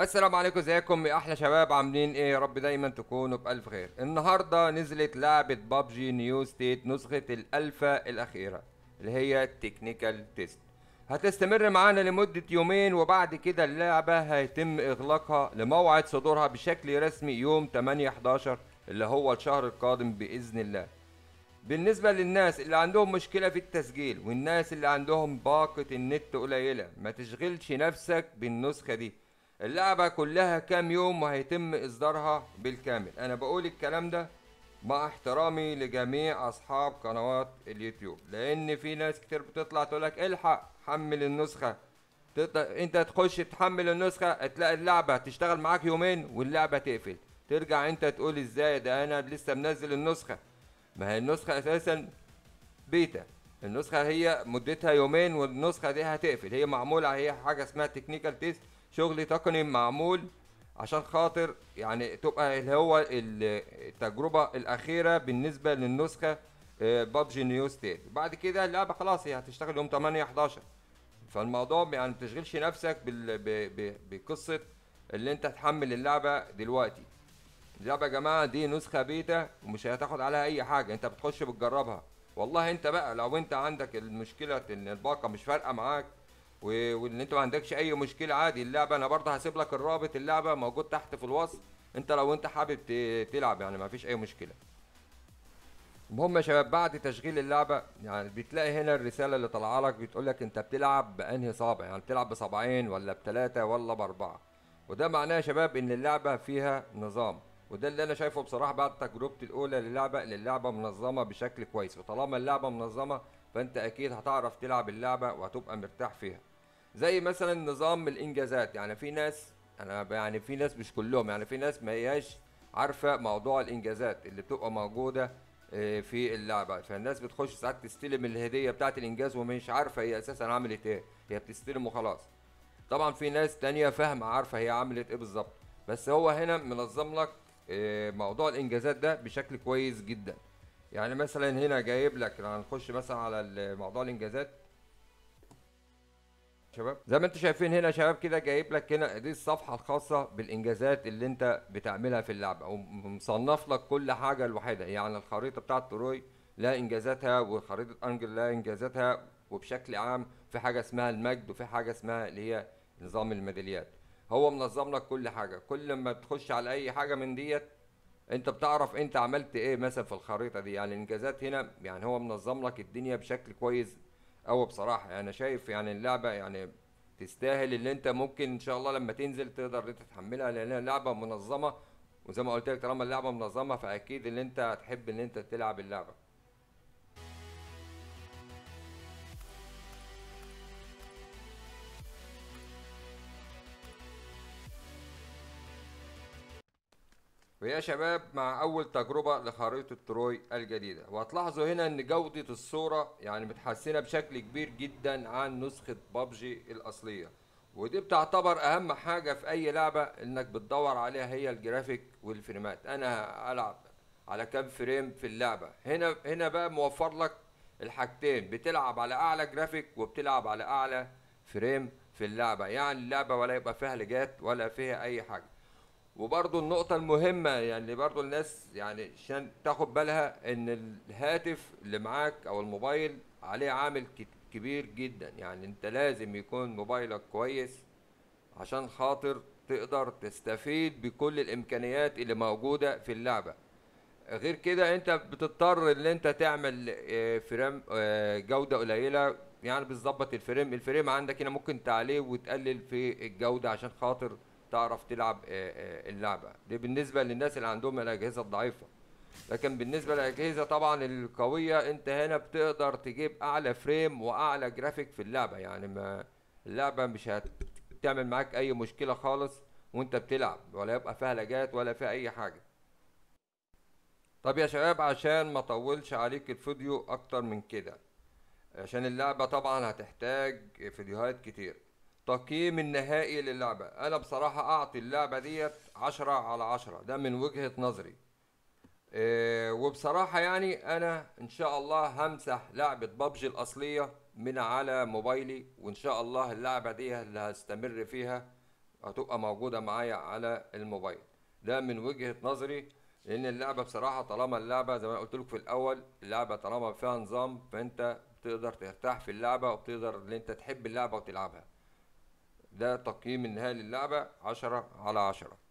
السلام عليكم ازيكم يا احلى شباب عاملين ايه يا رب دايما تكونوا بالف خير النهارده نزلت لعبه بابجي نيو ستيت نسخه الالفا الاخيره اللي هي تكنيكال تيست هتستمر معانا لمده يومين وبعد كده اللعبه هيتم اغلاقها لموعد صدورها بشكل رسمي يوم 8 11 اللي هو الشهر القادم باذن الله بالنسبة للناس اللي عندهم مشكلة في التسجيل والناس اللي عندهم باقة النت قليلة ما تشغلش نفسك بالنسخة دي اللعبه كلها كام يوم وهيتم اصدارها بالكامل انا بقول الكلام ده مع احترامي لجميع اصحاب قنوات اليوتيوب لان في ناس كتير بتطلع تقولك الحق حمل النسخه تقدر انت تخش تحمل النسخه تلاقي اللعبه تشتغل معاك يومين واللعبه تقفل ترجع انت تقول ازاي ده انا لسه منزل النسخه ما هي النسخه اساسا بيتا النسخه هي مدتها يومين والنسخه دي هتقفل هي معموله هي حاجه اسمها تكنيكال تيست شغل تقني معمول عشان خاطر يعني تبقى اللي هو التجربه الاخيره بالنسبه للنسخه آه، ببجي نيو ستيت بعد كده اللعبه خلاص هي هتشتغل يوم 8 11 فالموضوع يعني ما نفسك بقصه اللي انت تحمل اللعبه دلوقتي اللعبه يا جماعه دي نسخه بيتا ومش هتاخد عليها اي حاجه انت بتخش بتجربها والله انت بقى لو انت عندك المشكله ان الباقه مش فارقه معاك وان انت ما عندكش اي مشكله عادي اللعبه انا برضه هسيب لك الرابط اللعبه موجود تحت في الوصف انت لو انت حابب تلعب يعني ما فيش اي مشكله المهم يا شباب بعد تشغيل اللعبه يعني بتلاقي هنا الرساله اللي طالعه لك بتقول لك انت بتلعب بانهي صابع يعني بتلعب بصابعين ولا بثلاثه ولا باربعه وده معناه يا شباب ان اللعبه فيها نظام وده اللي انا شايفه بصراحه بعد تجربتي الاولى للعبه اللعبه منظمه بشكل كويس وطالما اللعبه منظمه فانت اكيد هتعرف تلعب اللعبه وهتبقى مرتاح فيها زي مثلا نظام الانجازات يعني في ناس انا يعني في ناس مش كلهم يعني في ناس ما هياش عارفه موضوع الانجازات اللي بتبقى موجوده آه، في اللعبه فالناس بتخش ساعات تستلم الهديه بتاعه الانجاز ومش عارفه هي اساسا عملت ايه هي بتستلم وخلاص طبعا في ناس تانية فاهمه عارفه هي عملت ايه بالظبط بس هو هنا منظم لك آه، موضوع الانجازات ده بشكل كويس جدا يعني مثلا هنا جايب لك يعني هنخش مثلا على موضوع الانجازات شباب زي ما انتم شايفين هنا شباب كده جايب لك هنا دي الصفحه الخاصه بالانجازات اللي انت بتعملها في اللعبه ومصنف لك كل حاجه لوحدها يعني الخريطه بتاعت تروي لها انجازاتها وخريطه انجل لها انجازاتها وبشكل عام في حاجه اسمها المجد وفي حاجه اسمها اللي هي نظام الميداليات هو منظم لك كل حاجه كل ما تخش على اي حاجه من ديت انت بتعرف انت عملت ايه مثلا في الخريطه دي يعني الانجازات هنا يعني هو منظم لك الدنيا بشكل كويس قوي بصراحه يعني انا شايف يعني اللعبه يعني تستاهل اللي انت ممكن ان شاء الله لما تنزل تقدر انت تحملها لانها لعبه منظمه وزي ما قلت لك طالما اللعبه منظمه فاكيد ان انت هتحب ان انت تلعب اللعبه ويا شباب مع أول تجربة لخريطة تروي الجديدة وهتلاحظوا هنا أن جودة الصورة يعني متحسنة بشكل كبير جدا عن نسخة بابجي الأصلية ودي بتعتبر أهم حاجة في أي لعبة إنك بتدور عليها هي الجرافيك والفريمات أنا هلعب على كام فريم في اللعبة هنا هنا بقى موفر لك الحاجتين بتلعب على أعلى جرافيك وبتلعب على أعلى فريم في اللعبة يعني اللعبة ولا يبقى فيها لجات ولا فيها أي حاجة وبرضه النقطة المهمة يعني برضه الناس يعني عشان تاخد بالها إن الهاتف اللي معاك أو الموبايل عليه عامل كبير جدا يعني أنت لازم يكون موبايلك كويس عشان خاطر تقدر تستفيد بكل الإمكانيات اللي موجودة في اللعبة غير كده أنت بتضطر إن أنت تعمل آه، فريم آه، جودة قليلة يعني بتظبط الفريم الفريم عندك هنا ممكن تعليه وتقلل في الجودة عشان خاطر تعرف تلعب آه، آه، اللعبه دي بالنسبه للناس اللي عندهم الاجهزه الضعيفه لكن بالنسبه للاجهزه طبعا القويه انت هنا بتقدر تجيب اعلى فريم واعلى جرافيك في اللعبه يعني ما اللعبه مش هتعمل معاك اي مشكله خالص وانت بتلعب ولا يبقى فيها لجات ولا فيها اي حاجه طب يا شباب عشان ما اطولش عليك الفيديو اكتر من كده عشان اللعبه طبعا هتحتاج فيديوهات كتير تقييم النهائي للعبة أنا بصراحة أعطي اللعبة ديت عشرة على عشرة ده من وجهة نظري إيه وبصراحة يعني أنا إن شاء الله همسح لعبة بابجي الأصلية من على موبايلي وإن شاء الله اللعبة دي اللي هستمر فيها هتبقى موجودة معايا على الموبايل ده من وجهة نظري لأن اللعبة بصراحة طالما اللعبة زي ما قلت لك في الأول اللعبة طالما فيها نظام فأنت بتقدر ترتاح في اللعبة وبتقدر إن أنت تحب اللعبة وتلعبها ده تقييم النهائي للعبة 10 على 10